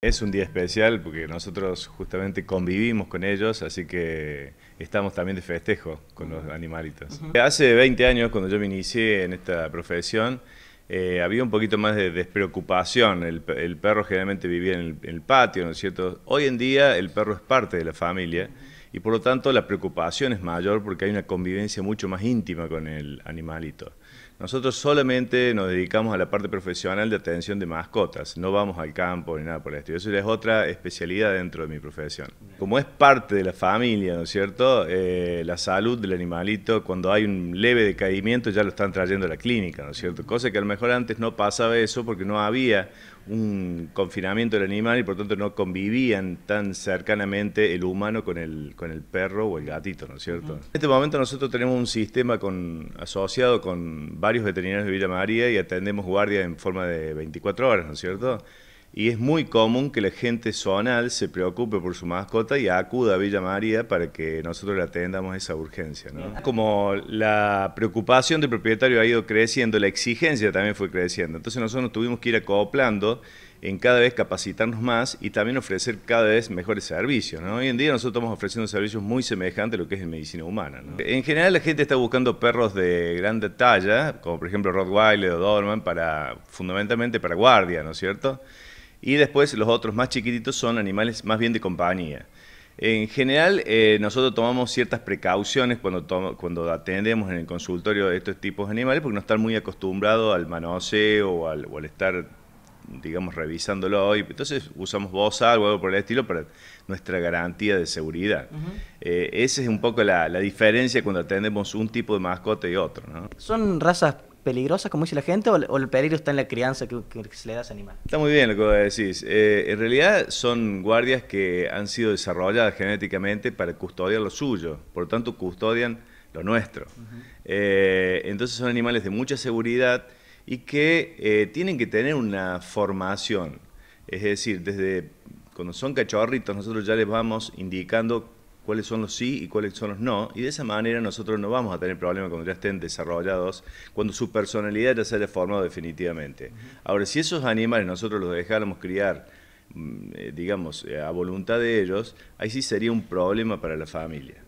Es un día especial porque nosotros justamente convivimos con ellos, así que estamos también de festejo con los animalitos. Hace 20 años, cuando yo me inicié en esta profesión, eh, había un poquito más de despreocupación. El, perro generalmente vivía en el, patio, ¿no es cierto? Hoy en día el perro es parte de la familia y por lo tanto la preocupación es mayor porque hay una convivencia mucho más íntima con el animalito. Nosotros solamente nos dedicamos a la parte profesional de atención de mascotas, no vamos al campo ni nada por el estilo. Eso es otra especialidad dentro de mi profesión. Como es parte de la familia, ¿no es cierto? Eh, la salud del animalito, cuando hay un leve decaimiento, ya lo están trayendo a la clínica, ¿no es cierto? Cosa que a lo mejor antes no pasaba eso porque no había un confinamiento del animal y por lo tanto no convivían tan cercanamente el humano con el, con el perro o el gatito, ¿no es cierto? En este momento nosotros tenemos un sistema con, asociado con varios veterinarios de Villa María y atendemos guardias en forma de 24 horas, ¿no es cierto? Y es muy común que la gente zonal se preocupe por su mascota y acuda a Villa María para que nosotros le atendamos esa urgencia. ¿no? Como la preocupación del propietario ha ido creciendo, la exigencia también fue creciendo. Entonces nosotros tuvimos que ir acoplando en cada vez capacitarnos más y también ofrecer cada vez mejores servicios. Hoy en día nosotros estamos ofreciendo servicios muy semejantes a lo que es en medicina humana. En general la gente está buscando perros de gran talla, como por ejemplo Rottweiler o Doberman, para, fundamentalmente para guardia, ¿no es cierto? Y después los otros más chiquititos son animales más bien de compañía. En general, eh, nosotros tomamos ciertas precauciones cuando, cuando atendemos en el consultorio de estos tipos de animales porque no están muy acostumbrados al manoseo o al, o al estar digamos, revisándolo hoy. Entonces usamos voz algo por el estilo para nuestra garantía de seguridad. Eh, esa es un poco la, diferencia cuando atendemos un tipo de mascota y otro. ¿Son razas peligrosas, como dice la gente, o, el peligro está en la crianza que, se le da a ese animal? Está muy bien lo que decís. Eh, en realidad son guardias que han sido desarrolladas genéticamente para custodiar lo suyo. Por lo tanto, custodian lo nuestro. Eh, entonces son animales de mucha seguridad y que eh, tienen que tener una formación. Es decir, desde cuando son cachorritos nosotros ya les vamos indicando cuáles son los sí y cuáles son los no, y de esa manera nosotros no vamos a tener problemas cuando ya estén desarrollados, cuando su personalidad ya se haya formado definitivamente. Ahora, si esos animales nosotros los dejáramos criar, mm, eh, digamos, eh, a voluntad de ellos, ahí sí sería un problema para la familia.